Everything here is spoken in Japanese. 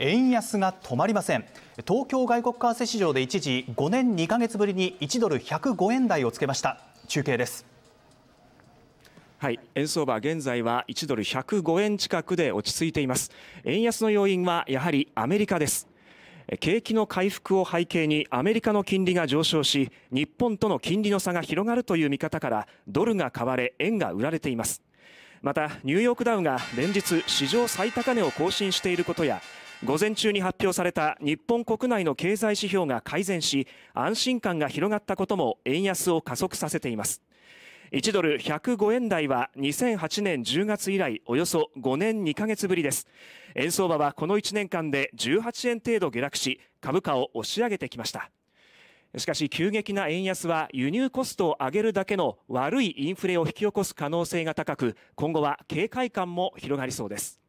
円安が止まりません東京外国為替市場で一時5年2か月ぶりに1ドル105円台をつけました中継ですはい、円相場現在は1ドル105円近くで落ち着いています円安の要因はやはりアメリカです景気の回復を背景にアメリカの金利が上昇し日本との金利の差が広がるという見方からドルが買われ円が売られていますまたニューヨークダウが連日史上最高値を更新していることや午前中に発表された日本国内の経済指標が改善し安心感が広がったことも円安を加速させています1ドル105円台は2008年10月以来およそ5年2ヶ月ぶりです円相場はこの1年間で18円程度下落し株価を押し上げてきましたしかし急激な円安は輸入コストを上げるだけの悪いインフレを引き起こす可能性が高く今後は警戒感も広がりそうです